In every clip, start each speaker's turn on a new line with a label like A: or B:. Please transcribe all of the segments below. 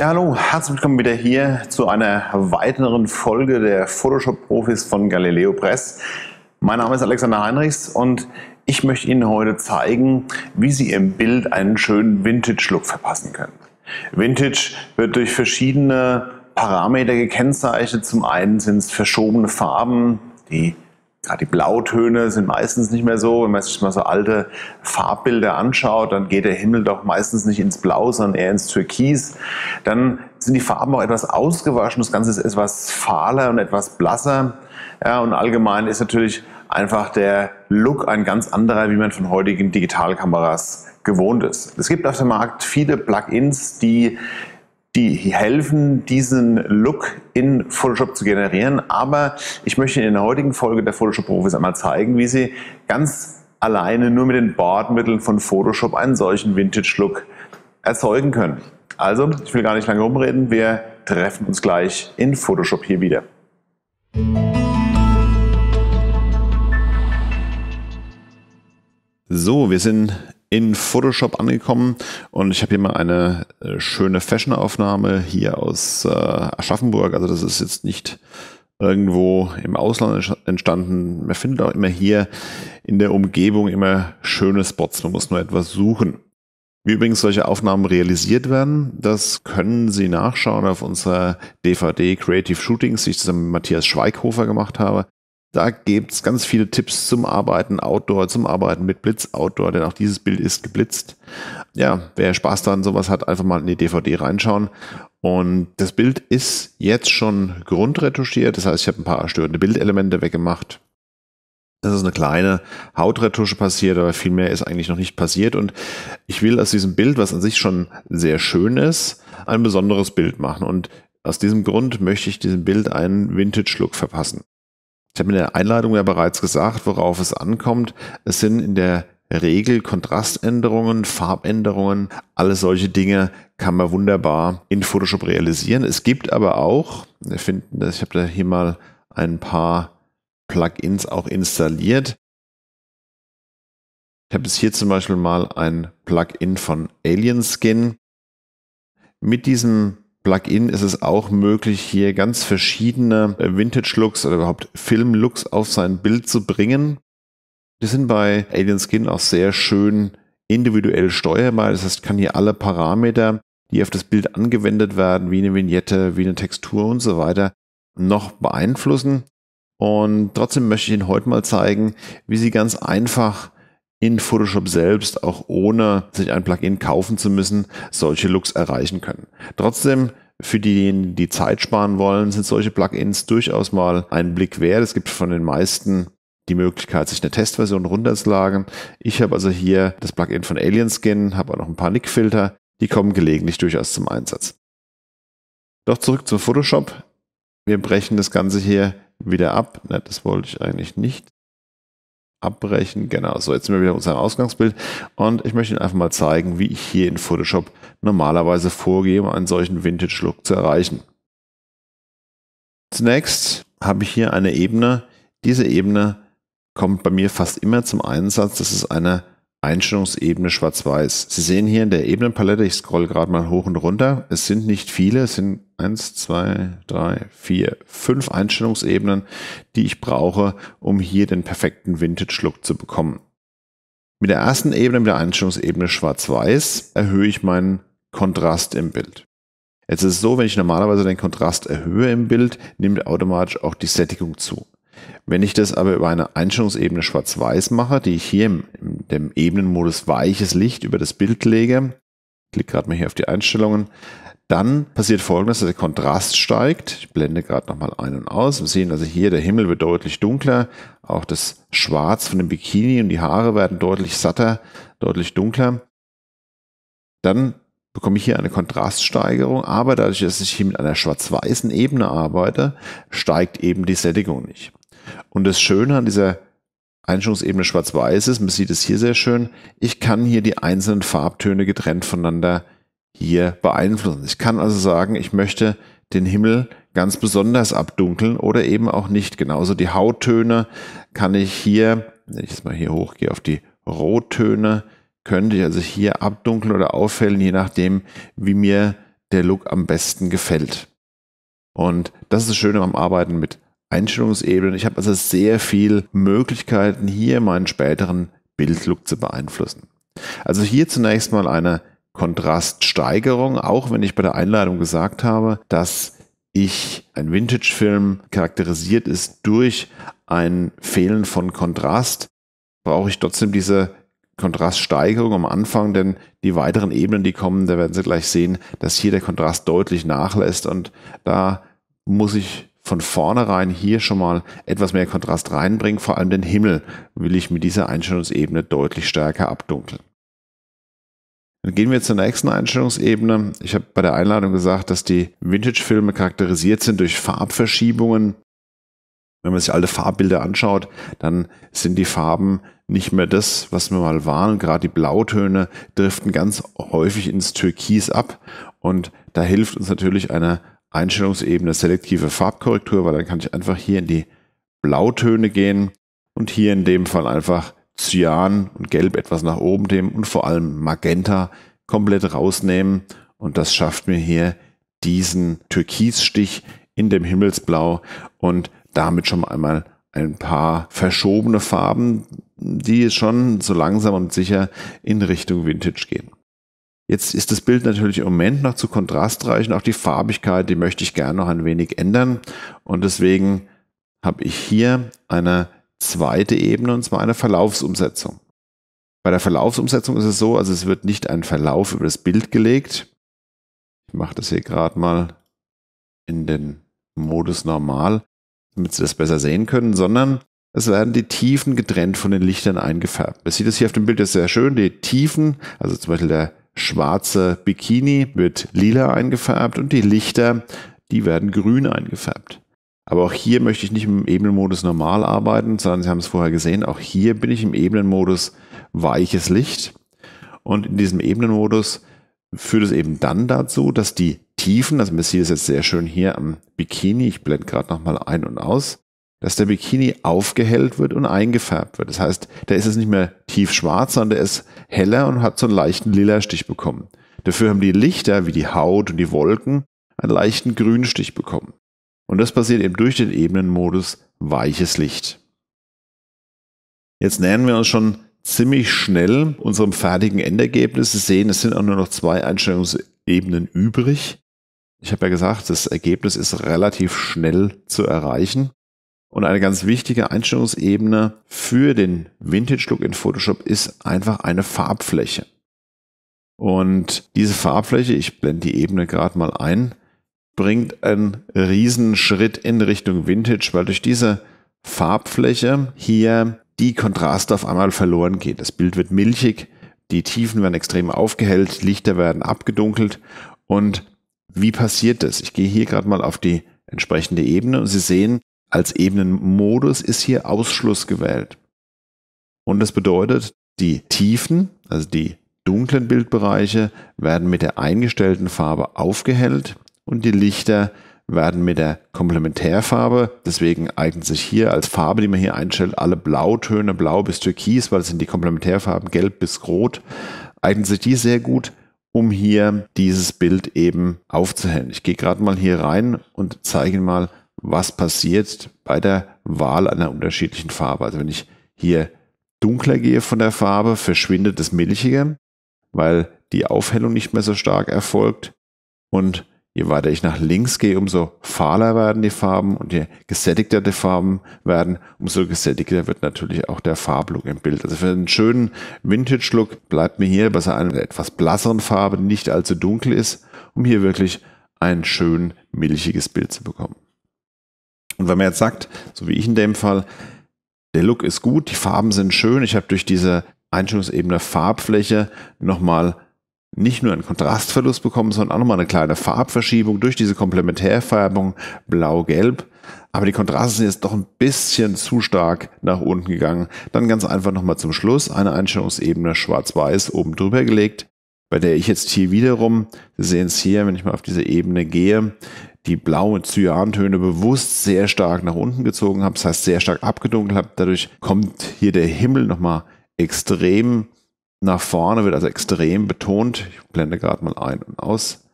A: Ja, hallo, herzlich willkommen wieder hier zu einer weiteren Folge der Photoshop-Profis von Galileo Press. Mein Name ist Alexander Heinrichs und ich möchte Ihnen heute zeigen, wie Sie im Bild einen schönen Vintage-Look verpassen können. Vintage wird durch verschiedene Parameter gekennzeichnet. Zum einen sind es verschobene Farben, die gerade die Blautöne sind meistens nicht mehr so. Wenn man sich mal so alte Farbbilder anschaut, dann geht der Himmel doch meistens nicht ins Blau, sondern eher ins Türkis. Dann sind die Farben auch etwas ausgewaschen. Das Ganze ist etwas fahler und etwas blasser. Ja, und allgemein ist natürlich einfach der Look ein ganz anderer, wie man von heutigen Digitalkameras gewohnt ist. Es gibt auf dem Markt viele Plugins, die die helfen, diesen Look in Photoshop zu generieren. Aber ich möchte Ihnen in der heutigen Folge der Photoshop-Profis einmal zeigen, wie Sie ganz alleine nur mit den Bordmitteln von Photoshop einen solchen Vintage-Look erzeugen können. Also, ich will gar nicht lange rumreden. Wir treffen uns gleich in Photoshop hier wieder. So, wir sind in Photoshop angekommen und ich habe hier mal eine äh, schöne Fashion-Aufnahme hier aus äh, Aschaffenburg. Also das ist jetzt nicht irgendwo im Ausland entstanden. Man findet auch immer hier in der Umgebung immer schöne Spots. Man muss nur etwas suchen. Wie übrigens solche Aufnahmen realisiert werden, das können Sie nachschauen auf unserer DVD Creative Shootings, die ich zusammen mit Matthias Schweighofer gemacht habe. Da gibt es ganz viele Tipps zum Arbeiten Outdoor, zum Arbeiten mit Blitz Outdoor, denn auch dieses Bild ist geblitzt. Ja, wer Spaß daran sowas hat, einfach mal in die DVD reinschauen. Und das Bild ist jetzt schon grundretuschiert, das heißt, ich habe ein paar störende Bildelemente weggemacht. Es ist eine kleine Hautretusche passiert, aber viel mehr ist eigentlich noch nicht passiert. Und ich will aus diesem Bild, was an sich schon sehr schön ist, ein besonderes Bild machen. Und aus diesem Grund möchte ich diesem Bild einen Vintage-Look verpassen. Ich habe in der Einleitung ja bereits gesagt, worauf es ankommt. Es sind in der Regel Kontraständerungen, Farbänderungen, alle solche Dinge kann man wunderbar in Photoshop realisieren. Es gibt aber auch, ich, finde, ich habe da hier mal ein paar Plugins auch installiert. Ich habe jetzt hier zum Beispiel mal ein Plugin von Alien Skin. Mit diesem Plugin ist es auch möglich, hier ganz verschiedene äh, Vintage-Looks oder überhaupt Film-Looks auf sein Bild zu bringen. Die sind bei Alien Skin auch sehr schön individuell steuerbar. Das heißt, kann hier alle Parameter, die auf das Bild angewendet werden, wie eine Vignette, wie eine Textur und so weiter, noch beeinflussen. Und trotzdem möchte ich Ihnen heute mal zeigen, wie Sie ganz einfach in Photoshop selbst, auch ohne sich ein Plugin kaufen zu müssen, solche Looks erreichen können. Trotzdem für diejenigen, die Zeit sparen wollen, sind solche Plugins durchaus mal einen Blick wert. Es gibt von den meisten die Möglichkeit, sich eine Testversion runterzuladen. Ich habe also hier das Plugin von AlienSkin, habe auch noch ein paar Nickfilter. Die kommen gelegentlich durchaus zum Einsatz. Doch zurück zu Photoshop. Wir brechen das Ganze hier wieder ab. Na, das wollte ich eigentlich nicht abbrechen. Genau, so jetzt sind wir wieder unser Ausgangsbild und ich möchte Ihnen einfach mal zeigen, wie ich hier in Photoshop normalerweise vorgehe, um einen solchen Vintage-Look zu erreichen. Zunächst habe ich hier eine Ebene. Diese Ebene kommt bei mir fast immer zum Einsatz. Das ist eine Einstellungsebene schwarz-weiß. Sie sehen hier in der Ebenenpalette, ich scroll gerade mal hoch und runter, es sind nicht viele, es sind eins, zwei, drei, vier, fünf Einstellungsebenen, die ich brauche, um hier den perfekten Vintage-Look zu bekommen. Mit der ersten Ebene, mit der Einstellungsebene schwarz-weiß, erhöhe ich meinen Kontrast im Bild. Jetzt ist es so, wenn ich normalerweise den Kontrast erhöhe im Bild, nimmt automatisch auch die Sättigung zu. Wenn ich das aber über eine Einstellungsebene schwarz-weiß mache, die ich hier im, dem Ebenenmodus weiches Licht über das Bild lege, klicke gerade mal hier auf die Einstellungen, dann passiert folgendes, der Kontrast steigt. Ich blende gerade nochmal ein und aus. Wir sehen also hier, der Himmel wird deutlich dunkler. Auch das Schwarz von dem Bikini und die Haare werden deutlich satter, deutlich dunkler. Dann bekomme ich hier eine Kontraststeigerung, aber dadurch, dass ich hier mit einer schwarz-weißen Ebene arbeite, steigt eben die Sättigung nicht. Und das Schöne an dieser Einstellungsebene schwarz-weiß ist, man sieht es hier sehr schön, ich kann hier die einzelnen Farbtöne getrennt voneinander hier beeinflussen. Ich kann also sagen, ich möchte den Himmel ganz besonders abdunkeln oder eben auch nicht. Genauso die Hauttöne kann ich hier, wenn ich jetzt mal hier hochgehe auf die Rottöne, könnte ich also hier abdunkeln oder auffällen, je nachdem, wie mir der Look am besten gefällt. Und das ist das Schöne am Arbeiten mit Einstellungsebenen. Ich habe also sehr viel Möglichkeiten, hier meinen späteren Bildlook zu beeinflussen. Also hier zunächst mal eine Kontraststeigerung, auch wenn ich bei der Einleitung gesagt habe, dass ich ein Vintage-Film charakterisiert ist durch ein Fehlen von Kontrast, brauche ich trotzdem diese Kontraststeigerung am Anfang, denn die weiteren Ebenen, die kommen, da werden Sie gleich sehen, dass hier der Kontrast deutlich nachlässt und da muss ich von vornherein hier schon mal etwas mehr Kontrast reinbringen, vor allem den Himmel will ich mit dieser Einstellungsebene deutlich stärker abdunkeln. Dann gehen wir zur nächsten Einstellungsebene. Ich habe bei der Einladung gesagt, dass die Vintage-Filme charakterisiert sind durch Farbverschiebungen. Wenn man sich alte Farbbilder anschaut, dann sind die Farben nicht mehr das, was wir mal waren. Gerade die Blautöne driften ganz häufig ins Türkis ab. Und da hilft uns natürlich eine Einstellungsebene selektive Farbkorrektur, weil dann kann ich einfach hier in die Blautöne gehen und hier in dem Fall einfach Cyan und Gelb etwas nach oben nehmen und vor allem Magenta komplett rausnehmen. Und das schafft mir hier diesen Türkisstich in dem Himmelsblau und damit schon einmal ein paar verschobene Farben, die schon so langsam und sicher in Richtung Vintage gehen. Jetzt ist das Bild natürlich im Moment noch zu kontrastreich und auch die Farbigkeit, die möchte ich gerne noch ein wenig ändern. Und deswegen habe ich hier eine zweite Ebene und zwar eine Verlaufsumsetzung. Bei der Verlaufsumsetzung ist es so, also es wird nicht ein Verlauf über das Bild gelegt. Ich mache das hier gerade mal in den Modus normal, damit Sie das besser sehen können, sondern es werden die Tiefen getrennt von den Lichtern eingefärbt. Man sieht es hier auf dem Bild jetzt sehr schön, die Tiefen, also zum Beispiel der schwarze Bikini wird lila eingefärbt und die Lichter, die werden grün eingefärbt. Aber auch hier möchte ich nicht im Ebenenmodus normal arbeiten, sondern Sie haben es vorher gesehen, auch hier bin ich im Ebenenmodus weiches Licht. Und in diesem Ebenenmodus führt es eben dann dazu, dass die Tiefen, also man sieht es jetzt sehr schön hier am Bikini, ich blende gerade nochmal ein und aus, dass der Bikini aufgehellt wird und eingefärbt wird. Das heißt, da ist es nicht mehr tief schwarz, sondern der ist heller und hat so einen leichten lila Stich bekommen. Dafür haben die Lichter, wie die Haut und die Wolken, einen leichten grünen Stich bekommen. Und das passiert eben durch den Ebenenmodus weiches Licht. Jetzt nähern wir uns schon ziemlich schnell unserem fertigen Endergebnis. Sie sehen, es sind auch nur noch zwei Einstellungsebenen übrig. Ich habe ja gesagt, das Ergebnis ist relativ schnell zu erreichen. Und eine ganz wichtige Einstellungsebene für den Vintage-Look in Photoshop ist einfach eine Farbfläche. Und diese Farbfläche, ich blende die Ebene gerade mal ein, bringt einen riesen Schritt in Richtung Vintage, weil durch diese Farbfläche hier die Kontraste auf einmal verloren geht. Das Bild wird milchig, die Tiefen werden extrem aufgehellt, Lichter werden abgedunkelt. Und wie passiert das? Ich gehe hier gerade mal auf die entsprechende Ebene und Sie sehen, als Ebenenmodus ist hier Ausschluss gewählt. Und das bedeutet, die Tiefen, also die dunklen Bildbereiche, werden mit der eingestellten Farbe aufgehellt und die Lichter werden mit der Komplementärfarbe, deswegen eignen sich hier als Farbe, die man hier einstellt, alle Blautöne, blau bis türkis, weil es sind die Komplementärfarben gelb bis rot, eignen sich die sehr gut, um hier dieses Bild eben aufzuhellen. Ich gehe gerade mal hier rein und zeige Ihnen mal, was passiert bei der Wahl einer unterschiedlichen Farbe. Also wenn ich hier dunkler gehe von der Farbe, verschwindet das Milchige, weil die Aufhellung nicht mehr so stark erfolgt. Und je weiter ich nach links gehe, umso fahler werden die Farben und je gesättigter die Farben werden, umso gesättigter wird natürlich auch der Farblook im Bild. Also für einen schönen Vintage-Look bleibt mir hier bei einer etwas blasseren Farbe, die nicht allzu dunkel ist, um hier wirklich ein schön milchiges Bild zu bekommen. Und wenn man jetzt sagt, so wie ich in dem Fall, der Look ist gut, die Farben sind schön, ich habe durch diese Einstellungsebene Farbfläche nochmal nicht nur einen Kontrastverlust bekommen, sondern auch nochmal eine kleine Farbverschiebung durch diese Komplementärfärbung blau-gelb. Aber die Kontraste sind jetzt doch ein bisschen zu stark nach unten gegangen. Dann ganz einfach nochmal zum Schluss eine Einstellungsebene schwarz-weiß oben drüber gelegt, bei der ich jetzt hier wiederum, Sie sehen es hier, wenn ich mal auf diese Ebene gehe, die blauen Cyantöne bewusst sehr stark nach unten gezogen habe, das heißt sehr stark abgedunkelt habe. Dadurch kommt hier der Himmel nochmal extrem nach vorne, wird also extrem betont. Ich blende gerade mal ein und aus.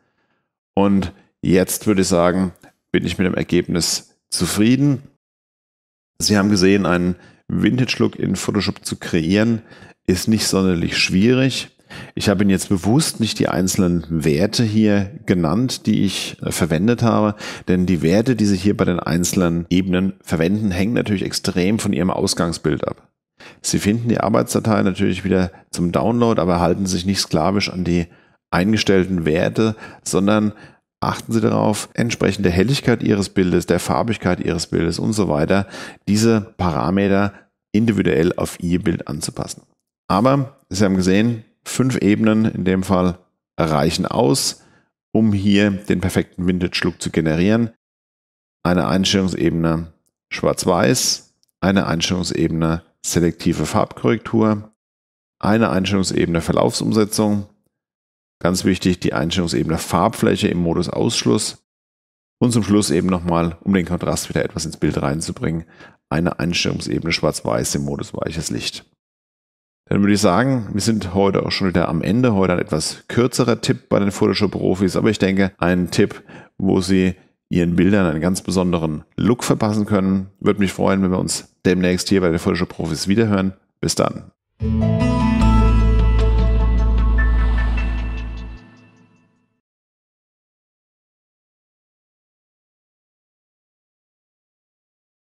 A: Und jetzt würde ich sagen, bin ich mit dem Ergebnis zufrieden. Sie haben gesehen, einen Vintage-Look in Photoshop zu kreieren, ist nicht sonderlich schwierig. Ich habe Ihnen jetzt bewusst nicht die einzelnen Werte hier genannt, die ich äh, verwendet habe, denn die Werte, die Sie hier bei den einzelnen Ebenen verwenden, hängen natürlich extrem von Ihrem Ausgangsbild ab. Sie finden die Arbeitsdatei natürlich wieder zum Download, aber halten sich nicht sklavisch an die eingestellten Werte, sondern achten Sie darauf, entsprechend der Helligkeit Ihres Bildes, der Farbigkeit Ihres Bildes und so weiter, diese Parameter individuell auf Ihr Bild anzupassen. Aber Sie haben gesehen, fünf Ebenen in dem Fall reichen aus, um hier den perfekten Vintage-Look zu generieren. Eine Einstellungsebene schwarz-weiß, eine Einstellungsebene selektive Farbkorrektur, eine Einstellungsebene Verlaufsumsetzung, ganz wichtig die Einstellungsebene Farbfläche im Modus Ausschluss und zum Schluss eben nochmal, um den Kontrast wieder etwas ins Bild reinzubringen, eine Einstellungsebene Schwarz-Weiß im Modus weiches Licht. Dann würde ich sagen, wir sind heute auch schon wieder am Ende. Heute ein etwas kürzerer Tipp bei den Photoshop-Profis, aber ich denke, ein Tipp, wo sie ihren Bildern einen ganz besonderen Look verpassen können. Würde mich freuen, wenn wir uns demnächst hier bei den Photoshop-Profis wiederhören. Bis dann.